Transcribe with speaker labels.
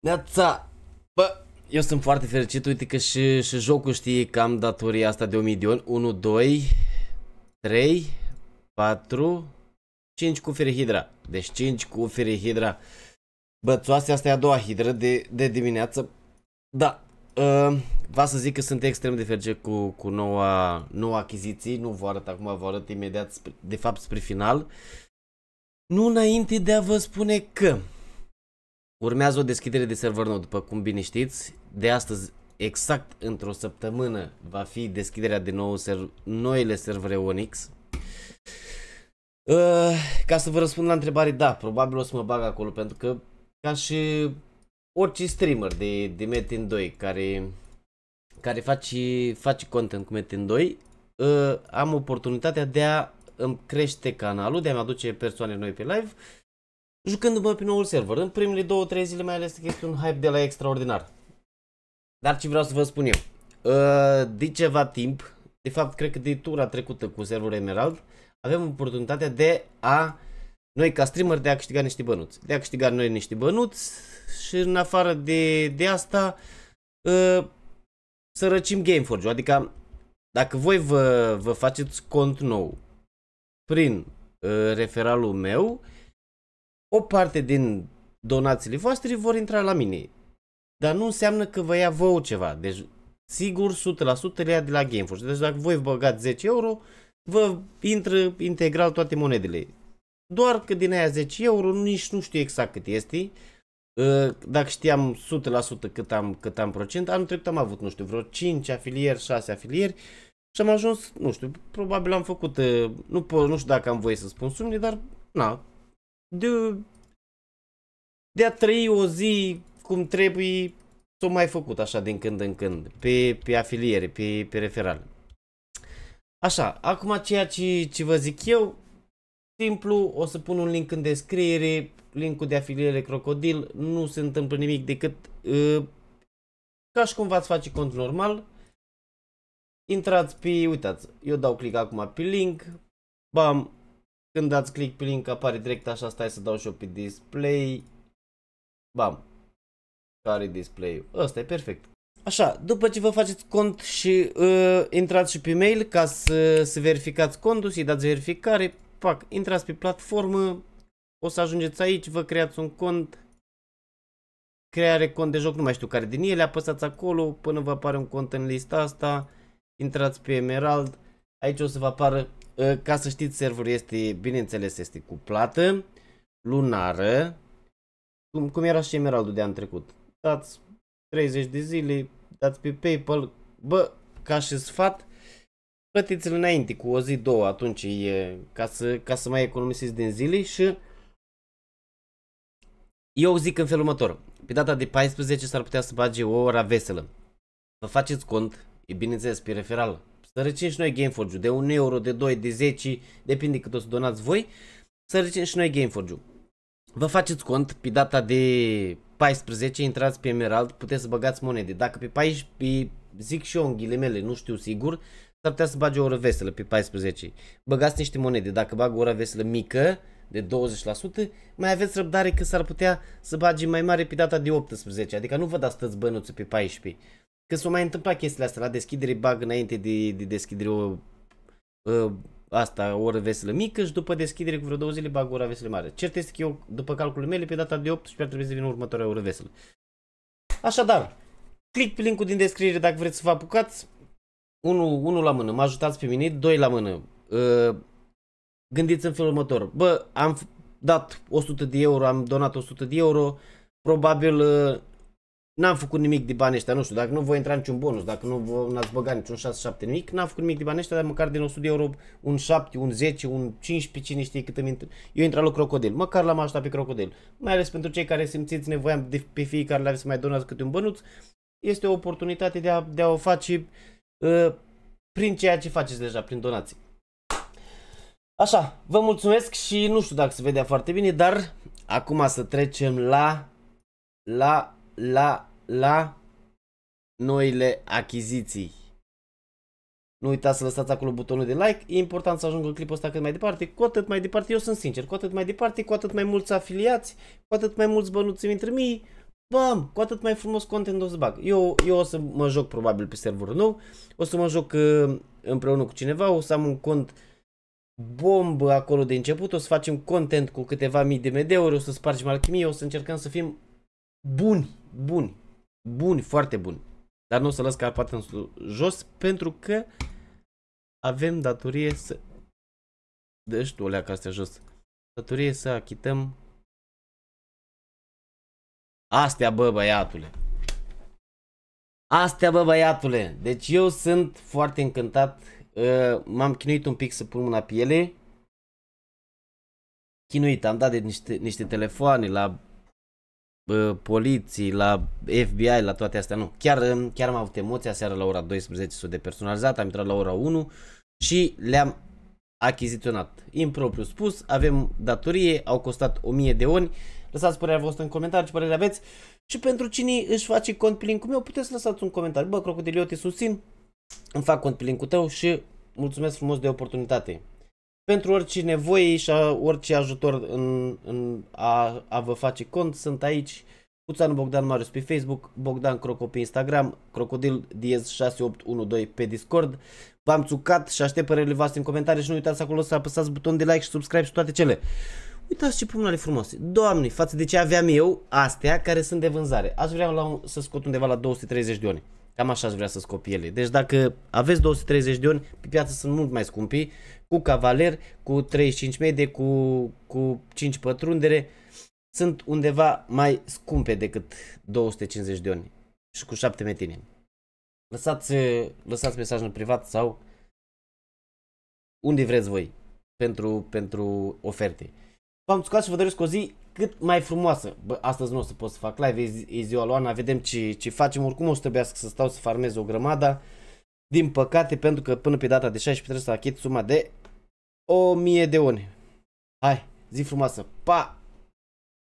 Speaker 1: Neața! Bă, eu sunt foarte fericit, uite că și, și jocul știe că am datoria asta de 1000 de ori. 1, 2, 3, 4, 5 cufere hidra. Deci 5 cufere hidra. Bățoase, asta e a doua hidră de, de dimineață. Da, uh, v să zic că sunt extrem de fericit cu, cu noua, noua achiziție. Nu vă arăt acum, vă arăt imediat, spre, de fapt, spre final. Nu înainte de a vă spune că Urmează o deschidere de server nou, după cum bine știți. De astăzi, exact într-o săptămână, va fi deschiderea de nou ser noile servere Onyx. Uh, ca să vă răspund la întrebare, da, probabil o să mă bag acolo, pentru că ca și orice streamer de, de Metin 2 care, care face, face content cu Metin 2, uh, am oportunitatea de a îmi crește canalul, de a-mi aduce persoane noi pe live jucându-mă pe noul server. În primele două, trei zile mai ales că este un hype de la extraordinar. Dar ce vreau să vă spun eu. Ă, de ceva timp, de fapt cred că de tura trecută cu serverul Emerald, avem oportunitatea de a noi ca streamer de a câștiga niște bănuți. De a câștiga noi niște bănuți și în afară de, de asta ă, să răcim Gameforge-ul. Adică dacă voi vă, vă faceți cont nou prin ă, referalul meu, o parte din donațiile voastre vor intra la mine. Dar nu înseamnă că vă ia vouă ceva. Deci, sigur, 100% le ia de la GameForce. Deci dacă voi băgați 10 euro, vă intră integral toate monedele. Doar că din aia 10 euro nici nu știu exact cât este. Ă, dacă știam 100% cât am, cât am procent, anul trecut am avut, nu știu, vreo 5 afilieri, 6 afilieri și am ajuns, nu știu, probabil am făcut, ă, nu, nu știu dacă am voie să spun sumele, dar na, de, de a trăi o zi cum trebuie s-o mai făcut așa din când în când, pe, pe afiliere, pe, pe referal. Așa, acum ceea ce, ce vă zic eu, simplu, o să pun un link în descriere, linkul de afiliere Crocodil, nu se întâmplă nimic decât uh, ca și cum v-ați face cont normal. Intrați pe, uitați, eu dau click acum pe link, bam, când dați click pe link apare direct așa, stai să dau și eu pe display. Bam. Care display-ul? Ăsta e perfect. Așa, după ce vă faceți cont și uh, intrați și pe mail ca să, să verificați contul, să-i dați verificare, pac, intrați pe platformă, o să ajungeți aici, vă creați un cont, creare cont de joc, nu mai știu care din ele, apăsați acolo până vă apare un cont în lista asta, intrați pe Emerald, aici o să vă apară Ă, ca să știți, serverul este, bineînțeles, este cu plată, lunară, cum, cum era și emeraldul de an trecut. Dați 30 de zile, dați pe PayPal, bă, ca și sfat, plătiți-l înainte cu o zi, două, atunci e, ca să, ca să mai economisiți din zile și eu zic în felul următor, pe data de 14 s-ar putea să bage o ora veselă. Vă faceți cont, e bineînțeles, pe referal, să răcim și noi Gameforge-ul de 1 euro, de 2, de 10, depinde cât o să donați voi. Să răcim și noi Gameforge-ul. Vă faceți cont, pe data de 14 intrați pe Emerald, puteți să băgați monede. Dacă pe 14, zic și eu în ghilimele, nu știu sigur, s-ar putea să bage o oră veselă pe 14. Băgați niște monede, dacă bag o oră veselă mică, de 20%, mai aveți răbdare că s-ar putea să bagi mai mare pe data de 18, adică nu vă dați tăți bănuțe pe 14. Că s-o mai întâmpla chestiile astea la deschidere, bag înainte de, de deschidere o, o, asta, o oră veselă mică și după deschidere cu vreo două zile bag o oră veselă mare. Cert este că eu, după calculul mele, pe data de 18 ar trebui să vină următoarea oră veselă. Așadar, click pe linkul din descriere dacă vreți să vă apucați. Unul unu la mână, mă ajutați pe mine, doi la mână. Ă, gândiți în felul următor. Bă, am dat 100 de euro, am donat 100 de euro, probabil ă, N-am făcut nimic de bani, ăștia, nu știu, dacă nu voi intra niciun bonus, dacă nu n-ați băgat niciun 6-7 nimic, n-am făcut nimic de bani, ăștia, dar măcar din 100 de euro, un 7, un 10, un 15, cine știe cât îmi intră. Eu intra la crocodil, măcar l-am ajutat pe crocodil. Mai ales pentru cei care simțiți nevoia de pe fiecare la să mai donați câte un bănuț, este o oportunitate de a, de a o face uh, prin ceea ce faceți deja, prin donații. Așa, vă mulțumesc și nu știu dacă se vedea foarte bine, dar acum să trecem la la la, la noile achiziții. Nu uitați să lăsați acolo butonul de like, e important să ajungă clipul ăsta cât mai departe, cu atât mai departe, eu sunt sincer, cu atât mai departe, cu atât mai mulți afiliați, cu atât mai mulți bănuți îmi mii, bam, cu atât mai frumos content o să bag. Eu, eu o să mă joc probabil pe serverul nou, o să mă joc uh, împreună cu cineva, o să am un cont bombă acolo de început, o să facem content cu câteva mii de MD-uri, o să spargem alchimie, o să încercăm să fim buni, buni, buni, foarte buni. Dar nu o să las Carpaten jos pentru că avem datorie să... Deci, tu oleacă astea jos. Datorie să achităm... Astea, bă, băiatule. Astea, bă, băiatule. Deci eu sunt foarte încântat. Uh, m-am chinuit un pic să pun mâna piele. Chinuit, am dat de niște, niște telefoane la poliții, la FBI, la toate astea, nu. Chiar, chiar am avut emoția seara la ora 12 sunt de personalizat, am intrat la ora 1 și le-am achiziționat. Impropriu spus, avem datorie, au costat 1000 de oni. Lăsați părerea voastră în comentarii ce părere aveți și pentru cine își face cont pe linkul meu puteți să lăsați un comentariu. Bă, Crocodilio, te susțin, îmi fac cont pe linkul tău și mulțumesc frumos de oportunitate pentru orice nevoie și orice ajutor în, în a, a vă face cont, sunt aici. Cuțan Bogdan Marius pe Facebook, Bogdan Croco pe Instagram, Crocodil Diez 6812 pe Discord. V-am țucat și aștept părerile voastre în comentarii și nu uitați acolo să apăsați buton de like și subscribe și toate cele. Uitați ce pumnale frumoase. Doamne, față de ce aveam eu, astea care sunt de vânzare. Aș vrea la, să scot undeva la 230 de oni. Cam așa aș vrea să scopiele. ele. Deci dacă aveți 230 de ori, pe piață sunt mult mai scumpi, cu cavaler, cu 35 mede, cu, cu 5 pătrundere, sunt undeva mai scumpe decât 250 de ori și cu 7 metine. Lăsați, lăsați mesaj în privat sau unde vreți voi pentru, pentru oferte. V-am scos și vă doresc o zi cât mai frumoasă. Bă, astăzi nu o să pot să fac live, e, ziua lui Ana, vedem ce, ce facem. Oricum o să trebuiască să stau să farmez o grămadă. Din păcate, pentru că până pe data de 16 trebuie să achit suma de 1000 de one. Hai, zi frumoasă, pa!